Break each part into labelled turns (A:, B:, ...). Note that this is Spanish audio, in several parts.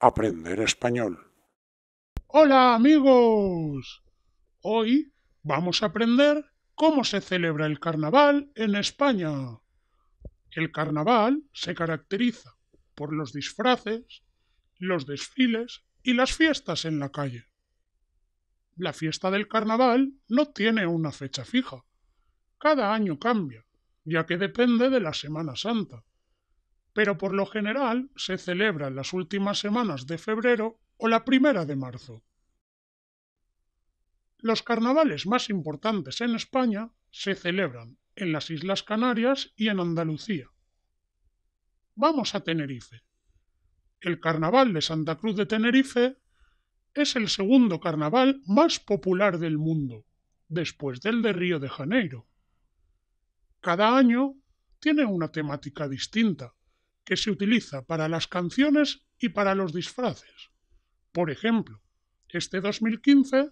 A: aprender español. Hola amigos. Hoy vamos a aprender cómo se celebra el carnaval en España. El carnaval se caracteriza por los disfraces, los desfiles y las fiestas en la calle. La fiesta del carnaval no tiene una fecha fija. Cada año cambia ya que depende de la Semana Santa, pero por lo general se celebra en las últimas semanas de febrero o la primera de marzo. Los carnavales más importantes en España se celebran en las Islas Canarias y en Andalucía. Vamos a Tenerife. El Carnaval de Santa Cruz de Tenerife es el segundo carnaval más popular del mundo, después del de Río de Janeiro. Cada año tiene una temática distinta que se utiliza para las canciones y para los disfraces. Por ejemplo, este 2015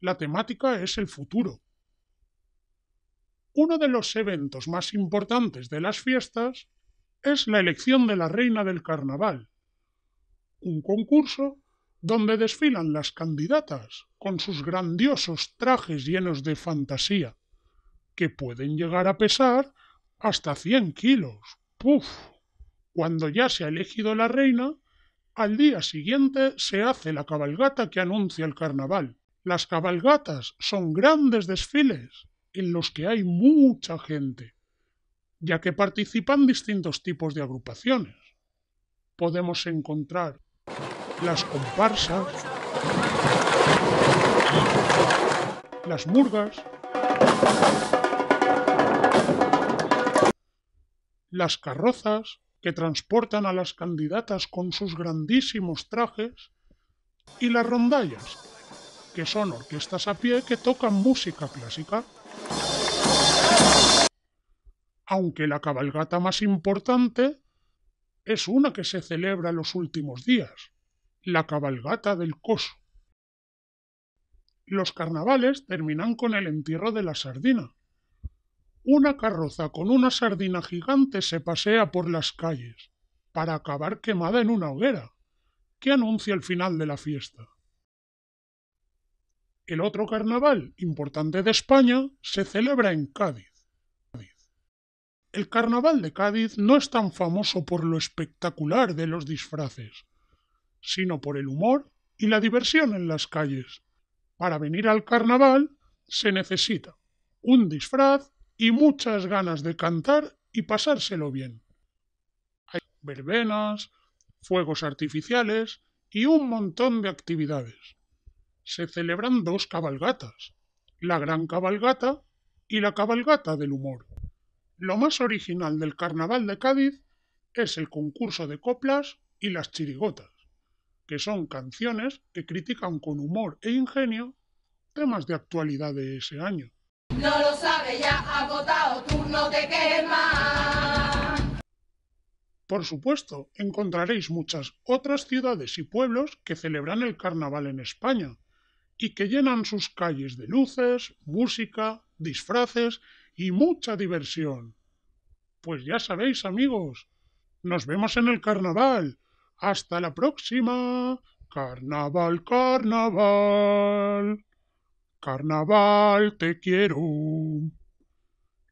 A: la temática es el futuro. Uno de los eventos más importantes de las fiestas es la elección de la reina del carnaval, un concurso donde desfilan las candidatas con sus grandiosos trajes llenos de fantasía que pueden llegar a pesar hasta 100 kilos. ¡Puf! Cuando ya se ha elegido la reina, al día siguiente se hace la cabalgata que anuncia el carnaval. Las cabalgatas son grandes desfiles en los que hay mucha gente, ya que participan distintos tipos de agrupaciones. Podemos encontrar las comparsas, las murgas, las carrozas que transportan a las candidatas con sus grandísimos trajes y las rondallas, que son orquestas a pie que tocan música clásica. Aunque la cabalgata más importante es una que se celebra los últimos días, la cabalgata del coso. Los carnavales terminan con el entierro de la sardina, una carroza con una sardina gigante se pasea por las calles, para acabar quemada en una hoguera, que anuncia el final de la fiesta. El otro carnaval importante de España se celebra en Cádiz. El carnaval de Cádiz no es tan famoso por lo espectacular de los disfraces, sino por el humor y la diversión en las calles. Para venir al carnaval se necesita un disfraz y muchas ganas de cantar y pasárselo bien. Hay verbenas, fuegos artificiales y un montón de actividades. Se celebran dos cabalgatas, la Gran Cabalgata y la Cabalgata del Humor. Lo más original del Carnaval de Cádiz es el concurso de coplas y las chirigotas, que son canciones que critican con humor e ingenio temas de actualidad de ese año ya ha agotado turno no te Por supuesto, encontraréis muchas otras ciudades y pueblos que celebran el carnaval en España y que llenan sus calles de luces, música, disfraces y mucha diversión. Pues ya sabéis, amigos, nos vemos en el carnaval. Hasta la próxima. Carnaval, carnaval. Carnaval, te quiero.